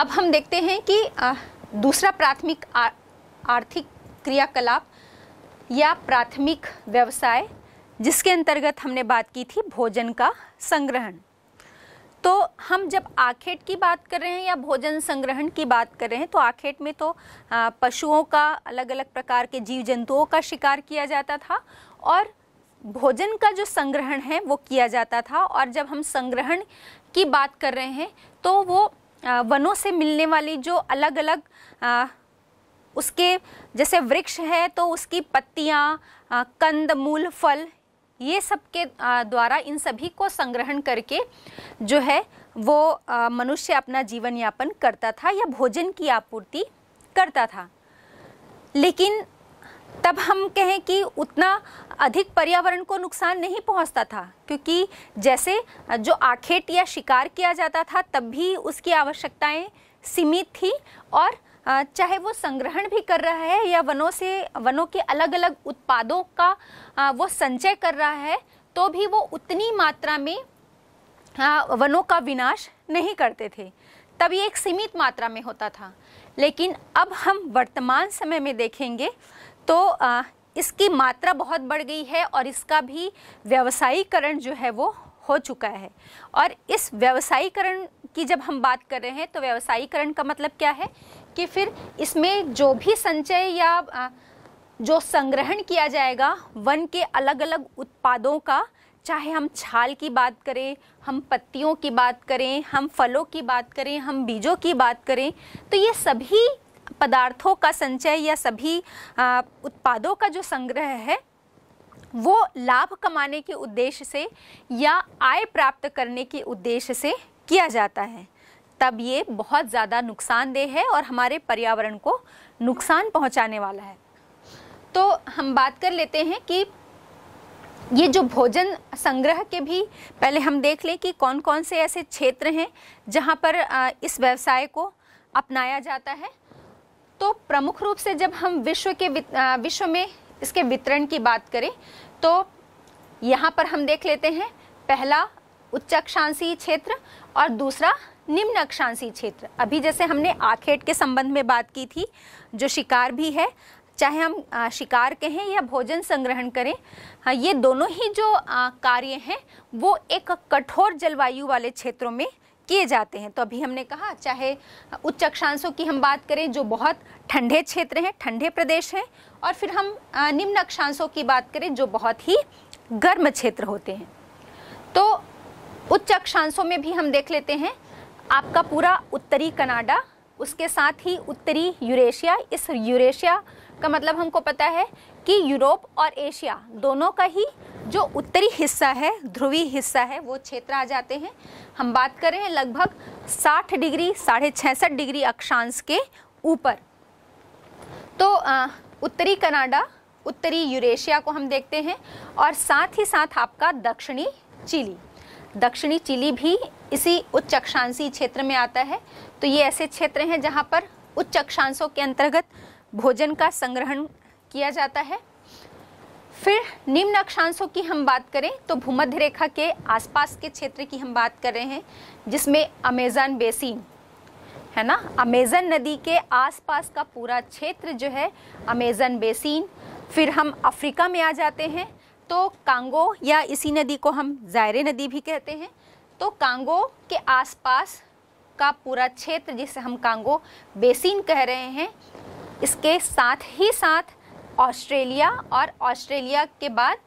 अब हम देखते हैं कि आ, दूसरा प्राथमिक आर्थिक क्रियाकलाप या प्राथमिक व्यवसाय जिसके अंतर्गत हमने बात की थी भोजन का संग्रहण तो हम जब आखेट की बात कर रहे हैं या भोजन संग्रहण की बात कर रहे हैं तो आखेट में तो पशुओं का अलग अलग प्रकार के जीव जंतुओं का शिकार किया जाता था और भोजन का जो संग्रहण है वो किया जाता था और जब हम संग्रहण की बात कर रहे हैं तो वो वनों से मिलने वाली जो अलग अलग आ, उसके जैसे वृक्ष है तो उसकी पत्तियाँ कंद मूल फल ये सब के द्वारा इन सभी को संग्रहण करके जो है वो मनुष्य अपना जीवन यापन करता था या भोजन की आपूर्ति करता था लेकिन तब हम कहें कि उतना अधिक पर्यावरण को नुकसान नहीं पहुंचता था क्योंकि जैसे जो आखेट या शिकार किया जाता था तब भी उसकी आवश्यकताएं सीमित थी और चाहे वो संग्रहण भी कर रहा है या वनों से वनों के अलग अलग उत्पादों का वो संचय कर रहा है तो भी वो उतनी मात्रा में वनों का विनाश नहीं करते थे तब ये एक सीमित मात्रा में होता था लेकिन अब हम वर्तमान समय में देखेंगे तो आ, इसकी मात्रा बहुत बढ़ गई है और इसका भी व्यवसायीकरण जो है वो हो चुका है और इस व्यवसायीकरण की जब हम बात कर रहे हैं तो व्यवसायीकरण का मतलब क्या है कि फिर इसमें जो भी संचय या आ, जो संग्रहण किया जाएगा वन के अलग अलग उत्पादों का चाहे हम छाल की बात करें हम पत्तियों की बात करें हम फलों की बात करें हम बीजों की बात करें तो ये सभी पदार्थों का संचय या सभी उत्पादों का जो संग्रह है वो लाभ कमाने के उद्देश्य से या आय प्राप्त करने के उद्देश्य से किया जाता है तब ये बहुत ज़्यादा नुकसानदेह है और हमारे पर्यावरण को नुकसान पहुंचाने वाला है तो हम बात कर लेते हैं कि ये जो भोजन संग्रह के भी पहले हम देख लें कि कौन कौन से ऐसे क्षेत्र हैं जहाँ पर इस व्यवसाय को अपनाया जाता है तो प्रमुख रूप से जब हम विश्व के विश्व में इसके वितरण की बात करें तो यहाँ पर हम देख लेते हैं पहला उच्च अक्षांशीय क्षेत्र और दूसरा निम्न अक्षांशीय क्षेत्र अभी जैसे हमने आखेट के संबंध में बात की थी जो शिकार भी है चाहे हम शिकार कहें या भोजन संग्रहण करें हाँ ये दोनों ही जो कार्य हैं वो एक कठोर जलवायु वाले क्षेत्रों में किए जाते हैं तो अभी हमने कहा चाहे उच्च अक्षांशों की हम बात करें जो बहुत ठंडे क्षेत्र हैं ठंडे प्रदेश हैं और फिर हम निम्न अक्षांशों की बात करें जो बहुत ही गर्म क्षेत्र होते हैं तो उच्च अक्षांशों में भी हम देख लेते हैं आपका पूरा उत्तरी कनाडा उसके साथ ही उत्तरी यूरेशिया इस यूरेशिया का मतलब हमको पता है कि यूरोप और एशिया दोनों का ही जो उत्तरी हिस्सा है ध्रुवी हिस्सा है वो क्षेत्र आ जाते हैं हम बात कर रहे हैं लगभग 60 डिग्री साढ़े छसठ डिग्री अक्षांश के ऊपर तो आ, उत्तरी कनाडा उत्तरी यूरेशिया को हम देखते हैं और साथ ही साथ आपका दक्षिणी चिली दक्षिणी चिली भी इसी उच्च अक्षांशी क्षेत्र में आता है तो ये ऐसे क्षेत्र हैं जहाँ पर उच्च अक्षांशों के अंतर्गत भोजन का संग्रहण किया जाता है फिर निम्न अक्षांशों की हम बात करें तो भूमध्य रेखा के आसपास के क्षेत्र की हम बात कर रहे हैं जिसमें अमेज़न बेसिन है ना अमेज़न नदी के आसपास का पूरा क्षेत्र जो है अमेज़न बेसिन फिर हम अफ्रीका में आ जाते हैं तो कांगो या इसी नदी को हम जायरे नदी भी कहते हैं तो कांगो के आसपास का पूरा क्षेत्र जिसे हम कांगो बेसिन कह रहे हैं इसके साथ ही साथ ऑस्ट्रेलिया और ऑस्ट्रेलिया के बाद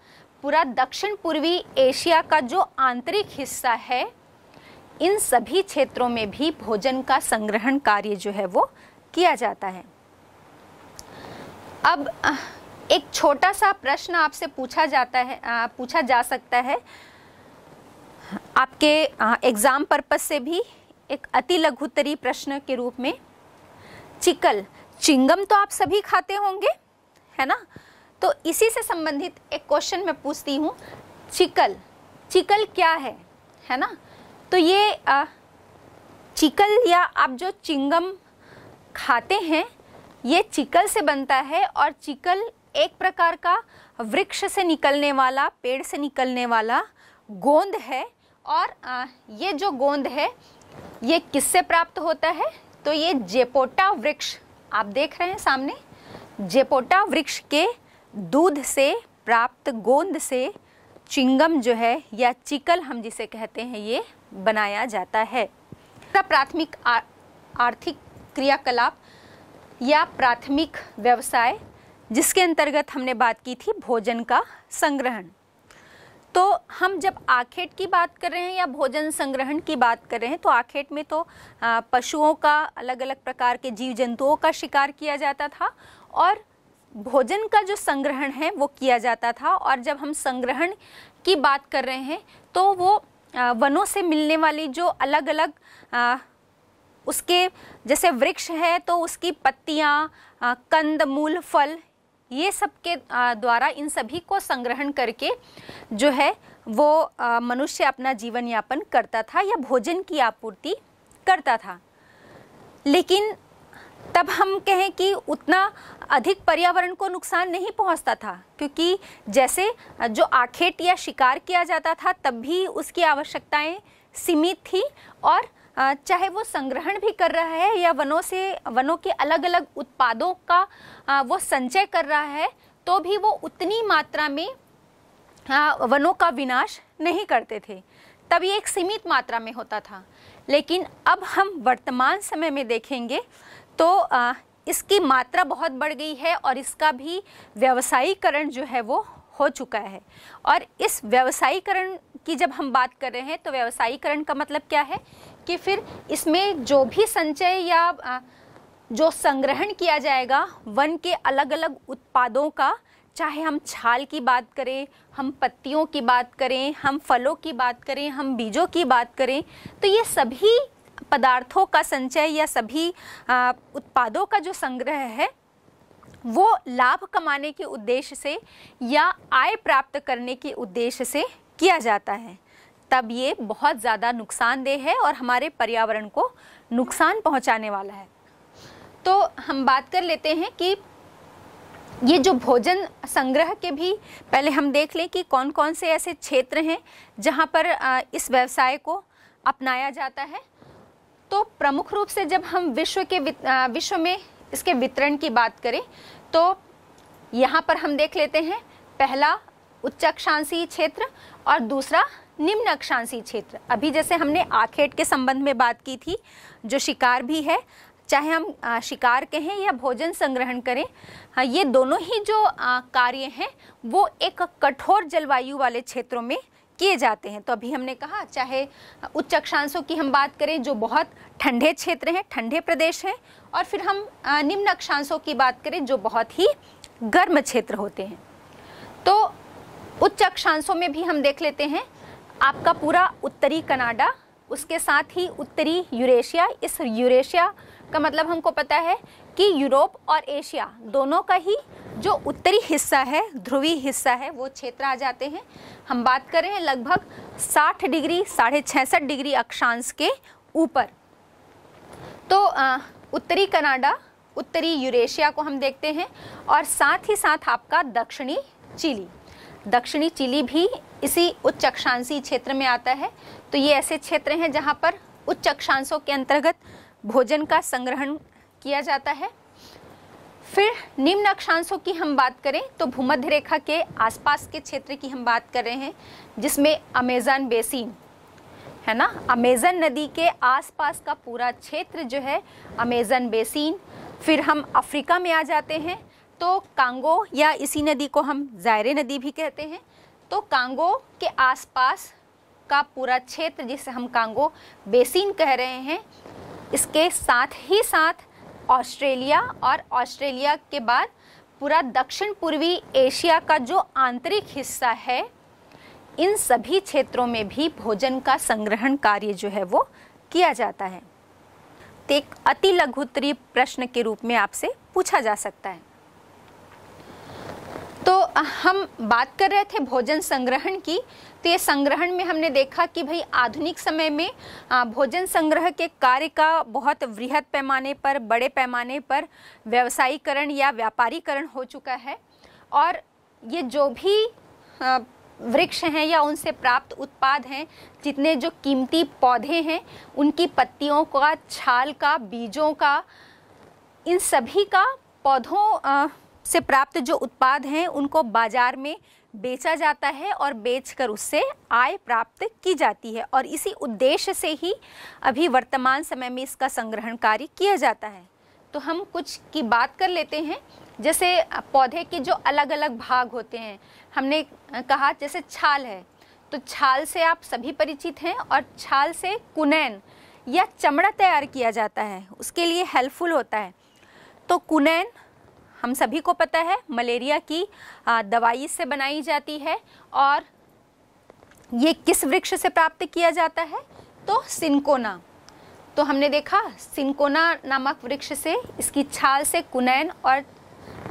पूरा दक्षिण पूर्वी एशिया का जो आंतरिक हिस्सा है इन सभी क्षेत्रों में भी भोजन का संग्रहण कार्य जो है वो किया जाता है अब एक छोटा सा प्रश्न आपसे पूछा जाता है आ, पूछा जा सकता है आपके एग्ज़ाम पर्पस से भी एक अति लघुतरी प्रश्न के रूप में चिकल चिंगम तो आप सभी खाते होंगे है ना तो इसी से संबंधित एक क्वेश्चन मैं पूछती हूँ चिकल चिकल क्या है है ना तो ये आ, चिकल या आप जो चिंगम खाते हैं ये चिकल से बनता है और चिकल एक प्रकार का वृक्ष से निकलने वाला पेड़ से निकलने वाला गोंद है और आ, ये जो गोंद है ये किससे प्राप्त होता है तो ये जेपोटा वृक्ष आप देख रहे हैं सामने जेपोटा वृक्ष के दूध से प्राप्त गोंद से चिंगम जो है या चिकल हम जिसे कहते हैं ये बनाया जाता है इसका प्राथमिक आर्थिक क्रियाकलाप या प्राथमिक व्यवसाय जिसके अंतर्गत हमने बात की थी भोजन का संग्रहण तो हम जब आखेट की बात कर रहे हैं या भोजन संग्रहण की बात कर रहे हैं तो आखेट में तो पशुओं का अलग अलग प्रकार के जीव जंतुओं का शिकार किया जाता था और भोजन का जो संग्रहण है वो किया जाता था और जब हम संग्रहण की बात कर रहे हैं तो वो वनों से मिलने वाली जो अलग अलग आ, उसके जैसे वृक्ष है तो उसकी पत्तियाँ कंद मूल फल ये सब के द्वारा इन सभी को संग्रहण करके जो है वो मनुष्य अपना जीवन यापन करता था या भोजन की आपूर्ति करता था लेकिन तब हम कहें कि उतना अधिक पर्यावरण को नुकसान नहीं पहुंचता था क्योंकि जैसे जो आखेट या शिकार किया जाता था तब भी उसकी आवश्यकताएं सीमित थी और चाहे वो संग्रहण भी कर रहा है या वनों से वनों के अलग अलग उत्पादों का वो संचय कर रहा है तो भी वो उतनी मात्रा में वनों का विनाश नहीं करते थे तब ये एक सीमित मात्रा में होता था लेकिन अब हम वर्तमान समय में देखेंगे तो इसकी मात्रा बहुत बढ़ गई है और इसका भी व्यवसायीकरण जो है वो हो चुका है और इस व्यवसायीकरण की जब हम बात कर रहे हैं तो व्यवसायीकरण का मतलब क्या है कि फिर इसमें जो भी संचय या जो संग्रहण किया जाएगा वन के अलग अलग उत्पादों का चाहे हम छाल की बात करें हम पत्तियों की बात करें हम फलों की बात करें हम बीजों की बात करें तो ये सभी पदार्थों का संचय या सभी उत्पादों का जो संग्रह है वो लाभ कमाने के उद्देश्य से या आय प्राप्त करने के उद्देश्य से किया जाता है तब ये बहुत ज़्यादा नुकसानदेह है और हमारे पर्यावरण को नुकसान पहुंचाने वाला है तो हम बात कर लेते हैं कि ये जो भोजन संग्रह के भी पहले हम देख लें कि कौन कौन से ऐसे क्षेत्र हैं जहाँ पर इस व्यवसाय को अपनाया जाता है तो प्रमुख रूप से जब हम विश्व के विश्व में इसके वितरण की बात करें तो यहाँ पर हम देख लेते हैं पहला उच्च अक्षांशी क्षेत्र और दूसरा निम्न अक्षांशी क्षेत्र अभी जैसे हमने आखेट के संबंध में बात की थी जो शिकार भी है चाहे हम शिकार कहें या भोजन संग्रहण करें हाँ ये दोनों ही जो कार्य हैं वो एक कठोर जलवायु वाले क्षेत्रों में किए जाते हैं तो अभी हमने कहा चाहे उच्च अक्षांशों की हम बात करें जो बहुत ठंडे क्षेत्र हैं ठंडे प्रदेश हैं और फिर हम निम्न अक्षांशों की बात करें जो बहुत ही गर्म क्षेत्र होते हैं तो उच्च अक्षांशों में भी हम देख लेते हैं आपका पूरा उत्तरी कनाडा उसके साथ ही उत्तरी यूरेशिया इस यूरेशिया का मतलब हमको पता है कि यूरोप और एशिया दोनों का ही जो उत्तरी हिस्सा है ध्रुवीय हिस्सा है वो क्षेत्र आ जाते हैं हम बात कर रहे हैं लगभग 60 डिग्री साढ़े छसठ डिग्री अक्षांश के ऊपर तो आ, उत्तरी कनाडा उत्तरी यूरेशिया को हम देखते हैं और साथ ही साथ आपका दक्षिणी चिली दक्षिणी चिली भी इसी उच्च अक्षांशी क्षेत्र में आता है तो ये ऐसे क्षेत्र हैं जहाँ पर उच्च अक्षांशों के अंतर्गत भोजन का संग्रहण किया जाता है फिर निम्न अक्षांशों की हम बात करें तो भूमध्य रेखा के आसपास के क्षेत्र की हम बात कर रहे हैं जिसमें अमेज़न बेसिन है ना अमेज़न नदी के आसपास का पूरा क्षेत्र जो है अमेज़न बेसिन फिर हम अफ्रीका में आ जाते हैं तो कांगो या इसी नदी को हम जायरे नदी भी कहते हैं तो कांगो के आसपास का पूरा क्षेत्र जिसे हम कांगो बेसिन कह रहे हैं इसके साथ ही साथ ऑस्ट्रेलिया और ऑस्ट्रेलिया के बाद पूरा दक्षिण पूर्वी एशिया का जो आंतरिक हिस्सा है इन सभी क्षेत्रों में भी भोजन का संग्रहण कार्य जो है वो किया जाता है तो एक अति लघुतरी प्रश्न के रूप में आपसे पूछा जा सकता है हम बात कर रहे थे भोजन संग्रहण की तो ये संग्रहण में हमने देखा कि भाई आधुनिक समय में भोजन संग्रह के कार्य का बहुत वृहद पैमाने पर बड़े पैमाने पर व्यवसायीकरण या व्यापारीकरण हो चुका है और ये जो भी वृक्ष हैं या उनसे प्राप्त उत्पाद हैं जितने जो कीमती पौधे हैं उनकी पत्तियों का छाल का बीजों का इन सभी का पौधों से प्राप्त जो उत्पाद हैं उनको बाजार में बेचा जाता है और बेचकर उससे आय प्राप्त की जाती है और इसी उद्देश्य से ही अभी वर्तमान समय में इसका संग्रहण कार्य किया जाता है तो हम कुछ की बात कर लेते हैं जैसे पौधे के जो अलग अलग भाग होते हैं हमने कहा जैसे छाल है तो छाल से आप सभी परिचित हैं और छाल से कुनैन या चमड़ा तैयार किया जाता है उसके लिए हेल्पफुल होता है तो कुनैन हम सभी को पता है मलेरिया की दवाई से बनाई जाती है और ये किस वृक्ष से प्राप्त किया जाता है तो सिंकोना तो हमने देखा सिंकोना नामक वृक्ष से इसकी छाल से कुनैन और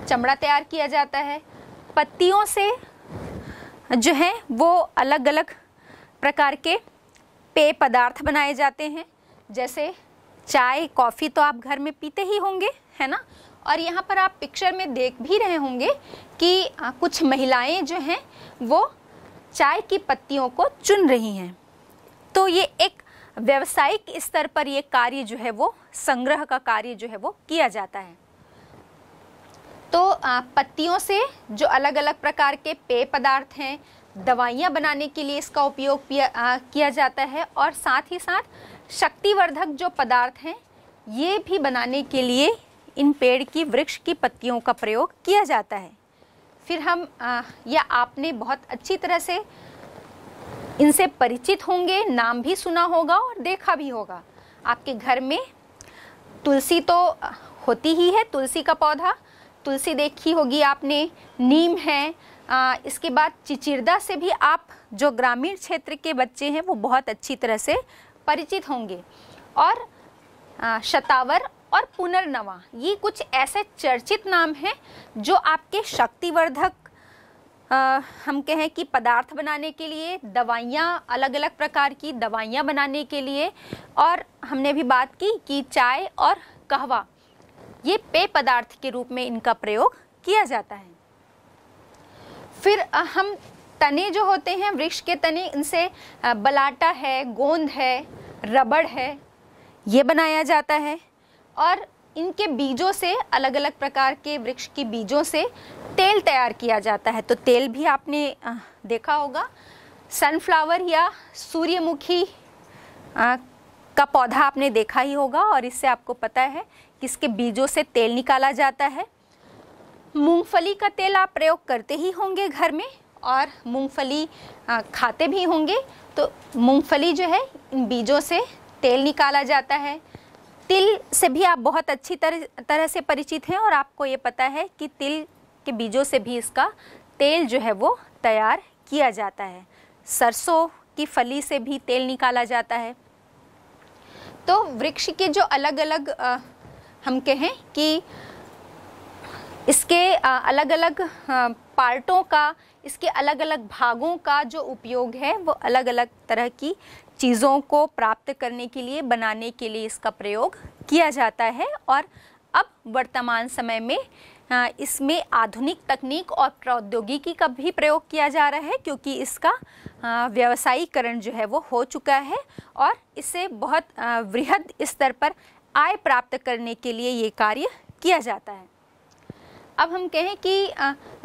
चमड़ा तैयार किया जाता है पत्तियों से जो है वो अलग अलग प्रकार के पेय पदार्थ बनाए जाते हैं जैसे चाय कॉफ़ी तो आप घर में पीते ही होंगे है ना और यहाँ पर आप पिक्चर में देख भी रहे होंगे कि कुछ महिलाएं जो हैं वो चाय की पत्तियों को चुन रही हैं तो ये एक व्यावसायिक स्तर पर ये कार्य जो है वो संग्रह का कार्य जो है वो किया जाता है तो पत्तियों से जो अलग अलग प्रकार के पेय पदार्थ हैं दवाइयाँ बनाने के लिए इसका उपयोग किया जाता है और साथ ही साथ शक्तिवर्धक जो पदार्थ हैं ये भी बनाने के लिए इन पेड़ की वृक्ष की पत्तियों का प्रयोग किया जाता है फिर हम यह या आपने बहुत अच्छी तरह से इनसे परिचित होंगे नाम भी सुना होगा और देखा भी होगा आपके घर में तुलसी तो होती ही है तुलसी का पौधा तुलसी देखी होगी आपने नीम है आ, इसके बाद चिचिरदा से भी आप जो ग्रामीण क्षेत्र के बच्चे हैं वो बहुत अच्छी तरह से परिचित होंगे और आ, शतावर और पुनर्नवा ये कुछ ऐसे चर्चित नाम हैं जो आपके शक्तिवर्धक आ, हम कहें कि पदार्थ बनाने के लिए दवाइयाँ अलग अलग प्रकार की दवाइयाँ बनाने के लिए और हमने भी बात की कि चाय और कहवा ये पेय पदार्थ के रूप में इनका प्रयोग किया जाता है फिर हम तने जो होते हैं वृक्ष के तने इनसे बलाटा है गोंद है रबड़ है ये बनाया जाता है और इनके बीजों से अलग अलग प्रकार के वृक्ष के बीजों से तेल तैयार किया जाता है तो तेल भी आपने देखा होगा सनफ्लावर या सूर्यमुखी का पौधा आपने देखा ही होगा और इससे आपको पता है कि इसके बीजों से तेल निकाला जाता है मूंगफली का तेल आप प्रयोग करते ही होंगे घर में और मूंगफली खाते भी होंगे तो मूंगफली जो है इन बीजों से तेल निकाला जाता है तिल से भी आप बहुत अच्छी तरह तरह से परिचित हैं और आपको ये पता है कि तिल के बीजों से भी इसका तेल जो है वो तैयार किया जाता है सरसों की फली से भी तेल निकाला जाता है तो वृक्ष के जो अलग अलग हम कहें कि इसके अलग अलग पार्टों का इसके अलग अलग भागों का जो उपयोग है वो अलग अलग तरह की चीज़ों को प्राप्त करने के लिए बनाने के लिए इसका प्रयोग किया जाता है और अब वर्तमान समय में इसमें आधुनिक तकनीक और प्रौद्योगिकी का भी प्रयोग किया जा रहा है क्योंकि इसका व्यवसायीकरण जो है वो हो चुका है और इसे बहुत वृहद स्तर पर आय प्राप्त करने के लिए ये कार्य किया जाता है अब हम कहें कि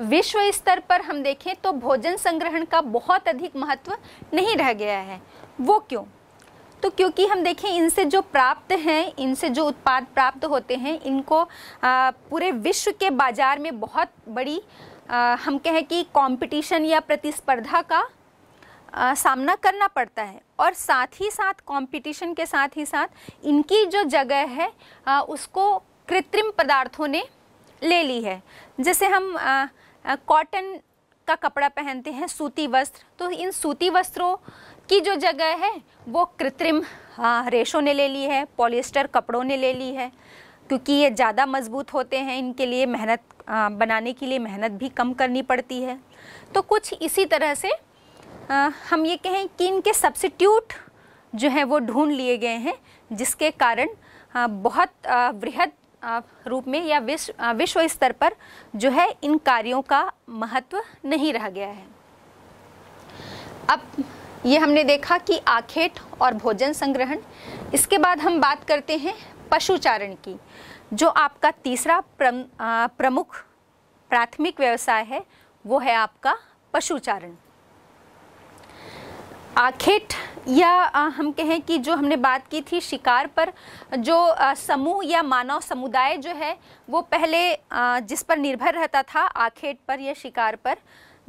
विश्व स्तर पर हम देखें तो भोजन संग्रहण का बहुत अधिक महत्व नहीं रह गया है वो क्यों तो क्योंकि हम देखें इनसे जो प्राप्त हैं इनसे जो उत्पाद प्राप्त होते हैं इनको आ, पूरे विश्व के बाज़ार में बहुत बड़ी आ, हम कहें कि कंपटीशन या प्रतिस्पर्धा का आ, सामना करना पड़ता है और साथ ही साथ कंपटीशन के साथ ही साथ इनकी जो जगह है आ, उसको कृत्रिम पदार्थों ने ले ली है जैसे हम कॉटन का कपड़ा पहनते हैं सूती वस्त्र तो इन सूती वस्त्रों की जो जगह है वो कृत्रिम रेशों ने ले ली है पॉलिएस्टर कपड़ों ने ले ली है क्योंकि ये ज़्यादा मजबूत होते हैं इनके लिए मेहनत बनाने के लिए मेहनत भी कम करनी पड़ती है तो कुछ इसी तरह से आ, हम ये कहें कि इनके सब्सिट्यूट जो हैं वो ढूंढ लिए गए हैं जिसके कारण आ, बहुत वृहद रूप में या विश्व विश्व स्तर पर जो है इन कार्यों का महत्व नहीं रह गया है अब ये हमने देखा कि आखेट और भोजन संग्रहण इसके बाद हम बात करते हैं पशुचारण की जो आपका तीसरा प्रम, आ, प्रमुख प्राथमिक व्यवसाय है वो है आपका पशुचारण आखेट या हम कहें कि जो हमने बात की थी शिकार पर जो समूह या मानव समुदाय जो है वो पहले जिस पर निर्भर रहता था आखेट पर या शिकार पर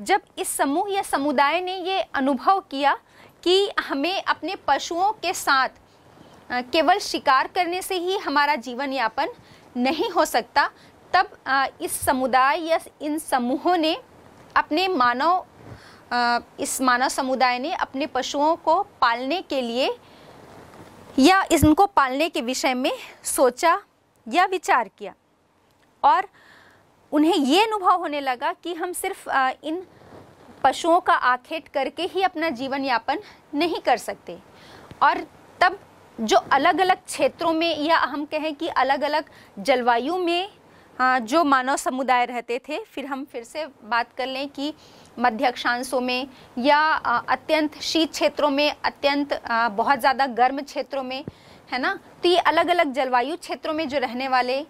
जब इस समूह या समुदाय ने ये अनुभव किया कि हमें अपने पशुओं के साथ केवल शिकार करने से ही हमारा जीवन यापन नहीं हो सकता तब इस समुदाय या इन समूहों ने अपने मानव इस मानव समुदाय ने अपने पशुओं को पालने के लिए या इनको पालने के विषय में सोचा या विचार किया और उन्हें ये अनुभव होने लगा कि हम सिर्फ इन पशुओं का आखेट करके ही अपना जीवन यापन नहीं कर सकते और तब जो अलग अलग क्षेत्रों में या हम कहें कि अलग अलग जलवायु में जो मानव समुदाय रहते थे फिर हम फिर से बात कर लें कि मध्य अक्षांशों में या अत्यंत शीत क्षेत्रों में अत्यंत बहुत ज़्यादा गर्म क्षेत्रों में है ना तो ये अलग अलग जलवायु क्षेत्रों में जो रहने वाले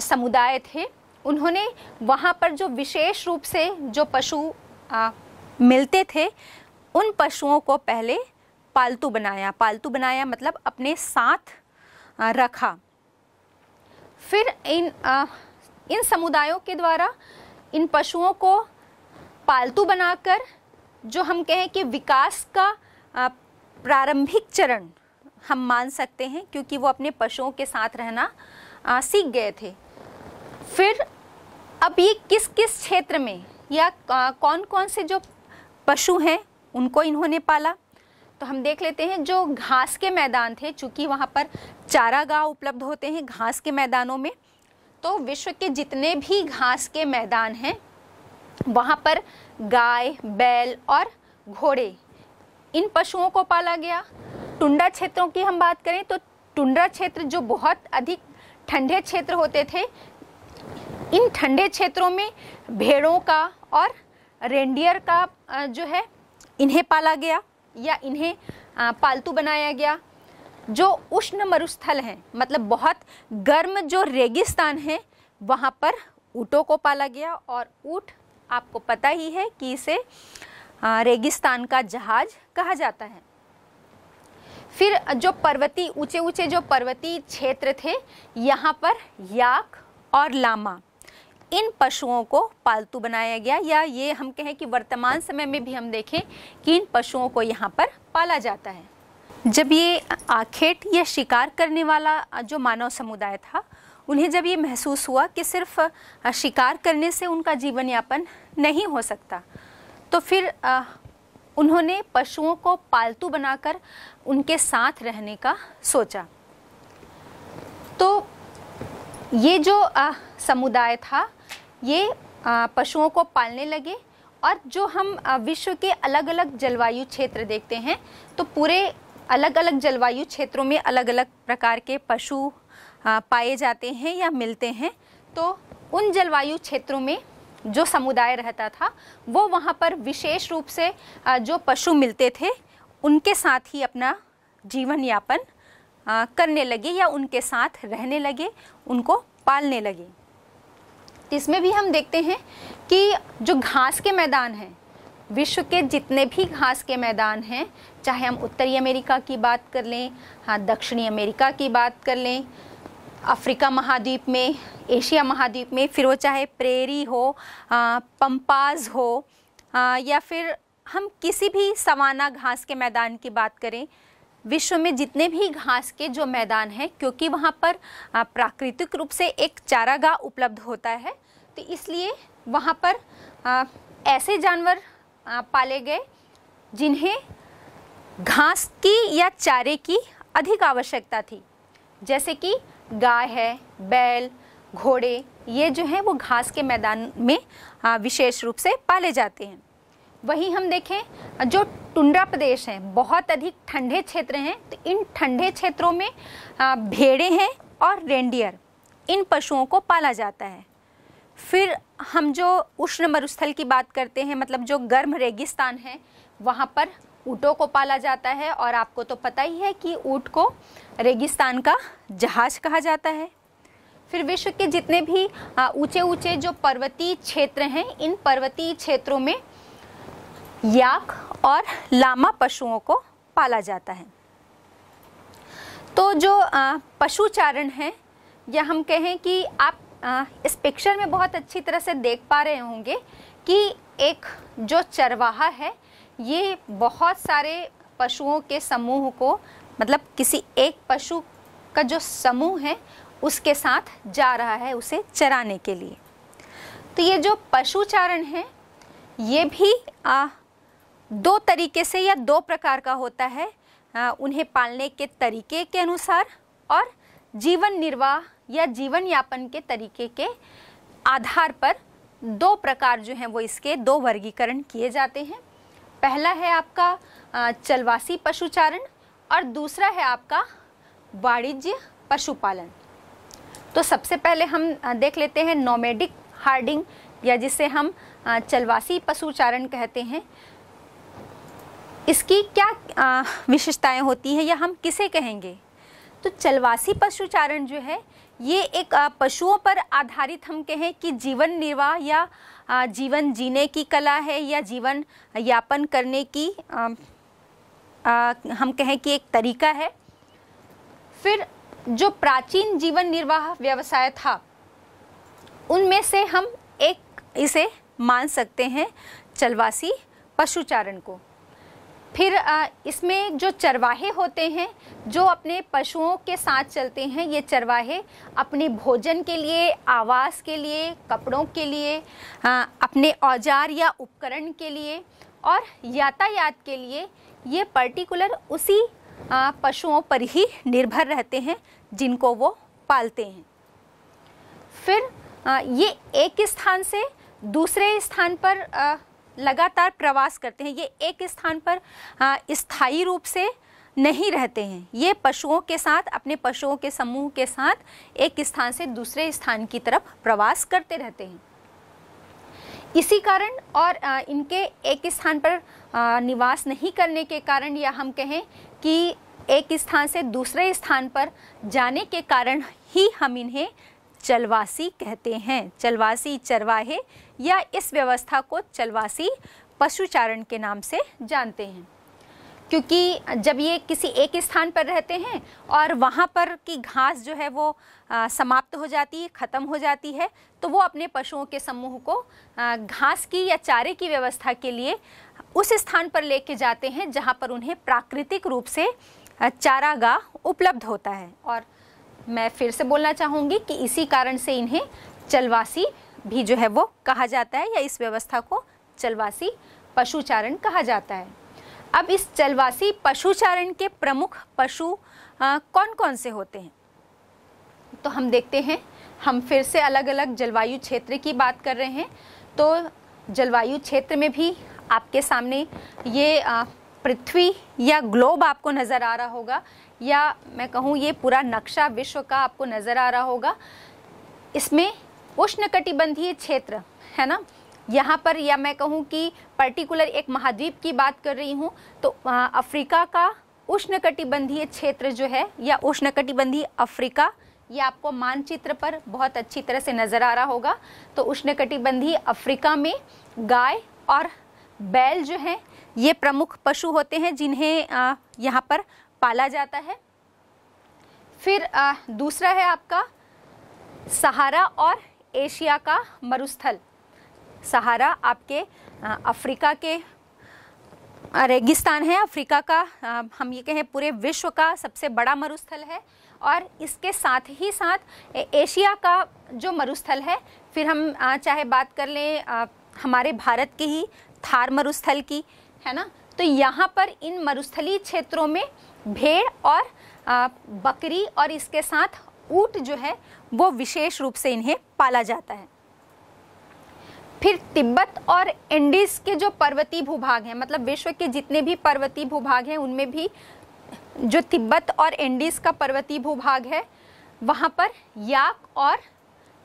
समुदाय थे उन्होंने वहाँ पर जो विशेष रूप से जो पशु आ, मिलते थे उन पशुओं को पहले पालतू बनाया पालतू बनाया मतलब अपने साथ आ, रखा फिर इन आ, इन समुदायों के द्वारा इन पशुओं को पालतू बनाकर जो हम कहें कि विकास का प्रारंभिक चरण हम मान सकते हैं क्योंकि वो अपने पशुओं के साथ रहना आ, सीख गए थे फिर अब ये किस किस क्षेत्र में या कौन कौन से जो पशु हैं उनको इन्होंने पाला तो हम देख लेते हैं जो घास के मैदान थे चूँकि वहाँ पर चारागाह उपलब्ध होते हैं घास के मैदानों में तो विश्व के जितने भी घास के मैदान हैं वहाँ पर गाय बैल और घोड़े इन पशुओं को पाला गया टुंडा क्षेत्रों की हम बात करें तो टुंडा क्षेत्र जो बहुत अधिक ठंडे क्षेत्र होते थे इन ठंडे क्षेत्रों में भेड़ों का और रेंडियर का जो है इन्हें पाला गया या इन्हें पालतू बनाया गया जो उष्ण मरुस्थल हैं मतलब बहुत गर्म जो रेगिस्तान है वहाँ पर ऊँटों को पाला गया और ऊँट आपको पता ही है कि इसे रेगिस्तान का जहाज कहा जाता है फिर जो पर्वती ऊंचे ऊंचे जो पर्वती क्षेत्र थे यहाँ पर याक और लामा इन पशुओं को पालतू बनाया गया या ये हम कहें कि वर्तमान समय में भी हम देखें कि इन पशुओं को यहाँ पर पाला जाता है जब ये आखेट या शिकार करने वाला जो मानव समुदाय था उन्हें जब ये महसूस हुआ कि सिर्फ शिकार करने से उनका जीवन यापन नहीं हो सकता तो फिर उन्होंने पशुओं को पालतू बनाकर उनके साथ रहने का सोचा तो ये जो समुदाय था ये पशुओं को पालने लगे और जो हम विश्व के अलग अलग जलवायु क्षेत्र देखते हैं तो पूरे अलग अलग जलवायु क्षेत्रों में अलग अलग प्रकार के पशु पाए जाते हैं या मिलते हैं तो उन जलवायु क्षेत्रों में जो समुदाय रहता था वो वहाँ पर विशेष रूप से जो पशु मिलते थे उनके साथ ही अपना जीवन यापन करने लगे या उनके साथ रहने लगे उनको पालने लगे प्रैक्टिस में भी हम देखते हैं कि जो घास के मैदान हैं विश्व के जितने भी घास के मैदान हैं चाहे हम उत्तरी अमेरिका की बात कर लें हाँ दक्षिणी अमेरिका की बात कर लें अफ्रीका महाद्वीप में एशिया महाद्वीप में फिर वो चाहे प्रेरी हो आ, पंपाज हो आ, या फिर हम किसी भी सवाना घास के मैदान की बात करें विश्व में जितने भी घास के जो मैदान हैं क्योंकि वहाँ पर प्राकृतिक रूप से एक चारागाह उपलब्ध होता है तो इसलिए वहाँ पर आ, ऐसे जानवर आ, पाले गए जिन्हें घास की या चारे की अधिक आवश्यकता थी जैसे कि गाय है बैल घोड़े ये जो हैं वो घास के मैदान में विशेष रूप से पाले जाते हैं वहीं हम देखें जो टुंड्रा प्रदेश हैं बहुत अधिक ठंडे क्षेत्र हैं तो इन ठंडे क्षेत्रों में भेड़े हैं और रेंडियर इन पशुओं को पाला जाता है फिर हम जो उष्ण मरुस्थल की बात करते हैं मतलब जो गर्म रेगिस्तान है वहाँ पर ऊँटों को पाला जाता है और आपको तो पता ही है कि ऊँट को रेगिस्तान का जहाज कहा जाता है फिर विश्व के जितने भी ऊंचे ऊंचे जो पर्वतीय क्षेत्र हैं इन पर्वतीय क्षेत्रों में याक और लामा पशुओं को पाला जाता है तो जो पशुचारण है या हम कहें कि आप आ, इस पिक्चर में बहुत अच्छी तरह से देख पा रहे होंगे कि एक जो चरवाहा है ये बहुत सारे पशुओं के समूह को मतलब किसी एक पशु का जो समूह है उसके साथ जा रहा है उसे चराने के लिए तो ये जो पशु चारण है ये भी आ, दो तरीके से या दो प्रकार का होता है आ, उन्हें पालने के तरीके के अनुसार और जीवन निर्वाह या जीवन यापन के तरीके के आधार पर दो प्रकार जो हैं वो इसके दो वर्गीकरण किए जाते हैं पहला है आपका चलवासी पशुचारण और दूसरा है आपका वाणिज्य पशुपालन तो सबसे पहले हम देख लेते हैं नोमेडिक हार्डिंग या जिसे हम चलवासी पशुचारण कहते हैं इसकी क्या विशेषताएं होती हैं या हम किसे कहेंगे तो चलवासी पशुचारण जो है ये एक पशुओं पर आधारित हम कहें कि जीवन निर्वाह या जीवन जीने की कला है या जीवन यापन करने की हम कहें कि एक तरीका है फिर जो प्राचीन जीवन निर्वाह व्यवसाय था उनमें से हम एक इसे मान सकते हैं चलवासी पशुचारण को फिर इसमें जो चरवाहे होते हैं जो अपने पशुओं के साथ चलते हैं ये चरवाहे अपने भोजन के लिए आवास के लिए कपड़ों के लिए अपने औजार या उपकरण के लिए और यातायात के लिए ये पर्टिकुलर उसी पशुओं पर ही निर्भर रहते हैं जिनको वो पालते हैं फिर ये एक स्थान से दूसरे स्थान पर लगातार प्रवास करते हैं ये एक स्थान पर स्थायी रूप से नहीं रहते हैं ये पशुओं के साथ अपने पशुओं के समूह के साथ एक स्थान से दूसरे स्थान की तरफ प्रवास करते रहते हैं इसी कारण और इनके एक स्थान पर निवास नहीं करने के कारण या हम कहें कि एक स्थान से दूसरे स्थान पर जाने के कारण ही हम इन्हें चलवासी कहते हैं चलवासी चरवाहे या इस व्यवस्था को चलवासी पशुचारण के नाम से जानते हैं क्योंकि जब ये किसी एक स्थान पर रहते हैं और वहाँ पर की घास जो है वो आ, समाप्त हो जाती है ख़त्म हो जाती है तो वो अपने पशुओं के समूह को घास की या चारे की व्यवस्था के लिए उस स्थान पर लेके जाते हैं जहाँ पर उन्हें प्राकृतिक रूप से चारागाह उपलब्ध होता है और मैं फिर से बोलना चाहूँगी कि इसी कारण से इन्हें चलवासी भी जो है वो कहा जाता है या इस व्यवस्था को चलवासी पशुचारण कहा जाता है अब इस चलवासी पशुचारण के प्रमुख पशु आ, कौन कौन से होते हैं तो हम देखते हैं हम फिर से अलग अलग जलवायु क्षेत्र की बात कर रहे हैं तो जलवायु क्षेत्र में भी आपके सामने ये आ, पृथ्वी या ग्लोब आपको नज़र आ रहा होगा या मैं कहूँ ये पूरा नक्शा विश्व का आपको नज़र आ रहा होगा इसमें उष्णकटिबंधीय क्षेत्र है ना यहाँ पर या मैं कहूँ कि पर्टिकुलर एक महाद्वीप की बात कर रही हूँ तो अफ्रीका का उष्णकटिबंधीय क्षेत्र जो है या उष्णकटिबंधीय अफ्रीका ये आपको मानचित्र पर बहुत अच्छी तरह से नज़र आ रहा होगा तो उष्णकटिबंधीय अफ्रीका में गाय और बैल जो हैं ये प्रमुख पशु होते हैं जिन्हें यहाँ पर पाला जाता है फिर आ, दूसरा है आपका सहारा और एशिया का मरुस्थल सहारा आपके आ, अफ्रीका के रेगिस्तान है अफ्रीका का आ, हम ये कहें पूरे विश्व का सबसे बड़ा मरुस्थल है और इसके साथ ही साथ ए, एशिया का जो मरुस्थल है फिर हम चाहे बात कर लें हमारे भारत के ही थार मरुस्थल की है ना तो यहाँ पर इन मरुस्थलीय क्षेत्रों में भेड़ और बकरी और इसके साथ ऊट जो है वो विशेष रूप से इन्हें पाला जाता है फिर तिब्बत और इंडीज़ के जो पर्वतीय भूभाग हैं मतलब विश्व के जितने भी पर्वतीय भूभाग हैं उनमें भी जो तिब्बत और इंडीज़ का पर्वतीय भूभाग है वहाँ पर याक और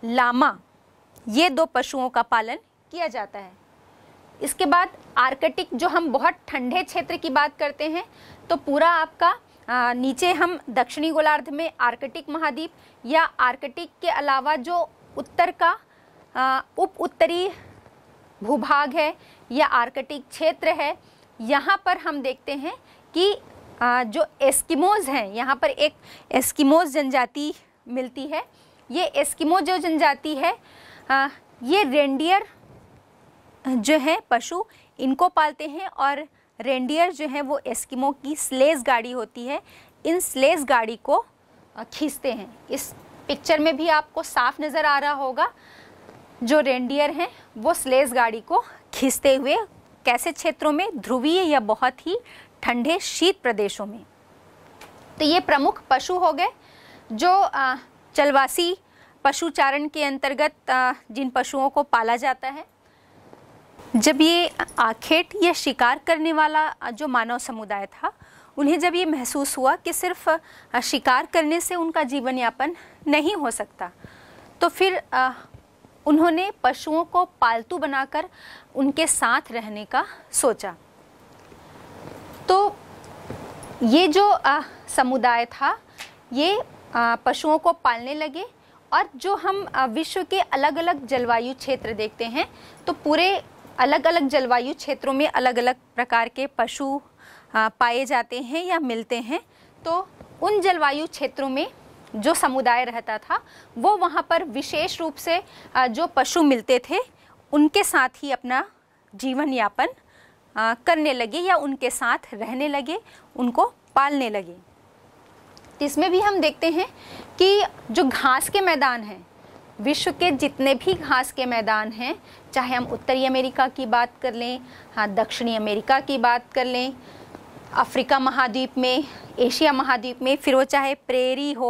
लामा ये दो पशुओं का पालन किया जाता है इसके बाद आर्कटिक जो हम बहुत ठंडे क्षेत्र की बात करते हैं तो पूरा आपका आ, नीचे हम दक्षिणी गोलार्ध में आर्कटिक महाद्वीप या आर्कटिक के अलावा जो उत्तर का आ, उप उत्तरी भूभाग है या आर्कटिक क्षेत्र है यहाँ पर हम देखते हैं कि आ, जो एस्किमोज हैं यहाँ पर एक एस्किमोज जनजाति मिलती है ये एस्किमो जो जनजाति है आ, ये रेंडियर जो है पशु इनको पालते हैं और रेंडियर जो है वो एस्किमो की स्लेज गाड़ी होती है इन स्लेज गाड़ी को खींचते हैं इस पिक्चर में भी आपको साफ नज़र आ रहा होगा जो रेंडियर हैं वो स्लेज गाड़ी को खींचते हुए कैसे क्षेत्रों में ध्रुवीय या बहुत ही ठंडे शीत प्रदेशों में तो ये प्रमुख पशु हो गए जो चलवासी पशुचारण के अंतर्गत जिन पशुओं को पाला जाता है जब ये आखेट या शिकार करने वाला जो मानव समुदाय था उन्हें जब ये महसूस हुआ कि सिर्फ शिकार करने से उनका जीवन यापन नहीं हो सकता तो फिर उन्होंने पशुओं को पालतू बनाकर उनके साथ रहने का सोचा तो ये जो समुदाय था ये पशुओं को पालने लगे और जो हम विश्व के अलग अलग जलवायु क्षेत्र देखते हैं तो पूरे अलग अलग जलवायु क्षेत्रों में अलग अलग प्रकार के पशु पाए जाते हैं या मिलते हैं तो उन जलवायु क्षेत्रों में जो समुदाय रहता था वो वहाँ पर विशेष रूप से जो पशु मिलते थे उनके साथ ही अपना जीवन यापन करने लगे या उनके साथ रहने लगे उनको पालने लगे इसमें भी हम देखते हैं कि जो घास के मैदान हैं विश्व के जितने भी घास के मैदान हैं चाहे हम उत्तरी अमेरिका की बात कर लें हाँ दक्षिणी अमेरिका की बात कर लें अफ्रीका महाद्वीप में एशिया महाद्वीप में फिर वो चाहे प्रेरी हो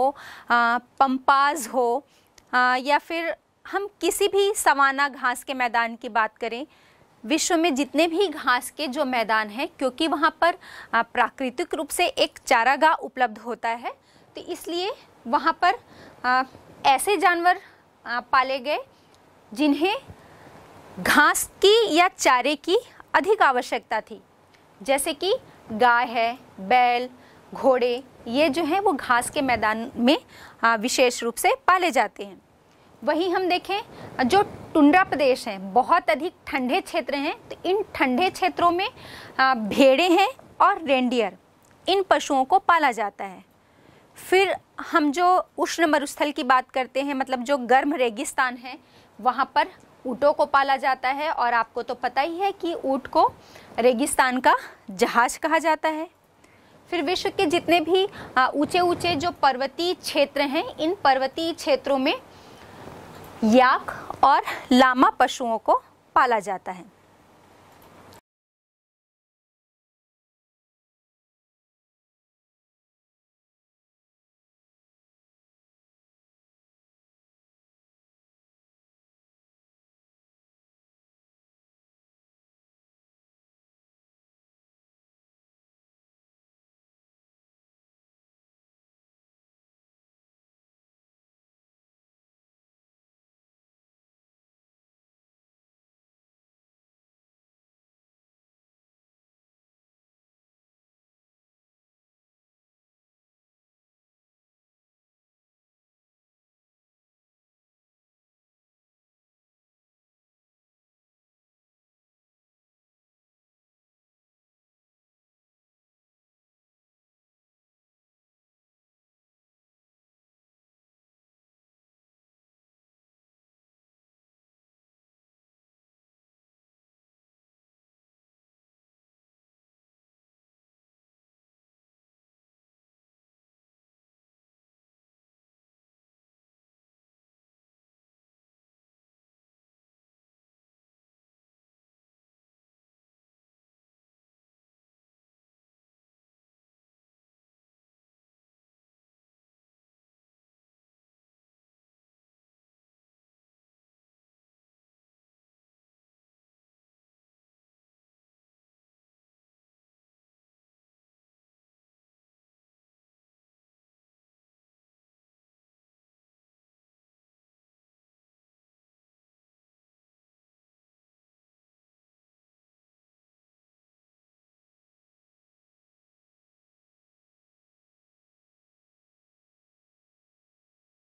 पंपाज हो आ, या फिर हम किसी भी सवाना घास के मैदान की बात करें विश्व में जितने भी घास के जो मैदान हैं क्योंकि वहाँ पर प्राकृतिक रूप से एक चारागाह उपलब्ध होता है तो इसलिए वहाँ पर ऐसे जानवर पाले गए जिन्हें घास की या चारे की अधिक आवश्यकता थी जैसे कि गाय है बैल घोड़े ये जो हैं वो घास के मैदान में विशेष रूप से पाले जाते हैं वहीं हम देखें जो टुंडरा प्रदेश हैं बहुत अधिक ठंडे क्षेत्र हैं तो इन ठंडे क्षेत्रों में भेड़े हैं और रेंडियर इन पशुओं को पाला जाता है फिर हम जो उष्ण मरुस्थल की बात करते हैं मतलब जो गर्म रेगिस्तान है वहाँ पर ऊँटों को पाला जाता है और आपको तो पता ही है कि ऊँट को रेगिस्तान का जहाज कहा जाता है फिर विश्व के जितने भी ऊंचे ऊंचे जो पर्वतीय क्षेत्र हैं इन पर्वतीय क्षेत्रों में याक और लामा पशुओं को पाला जाता है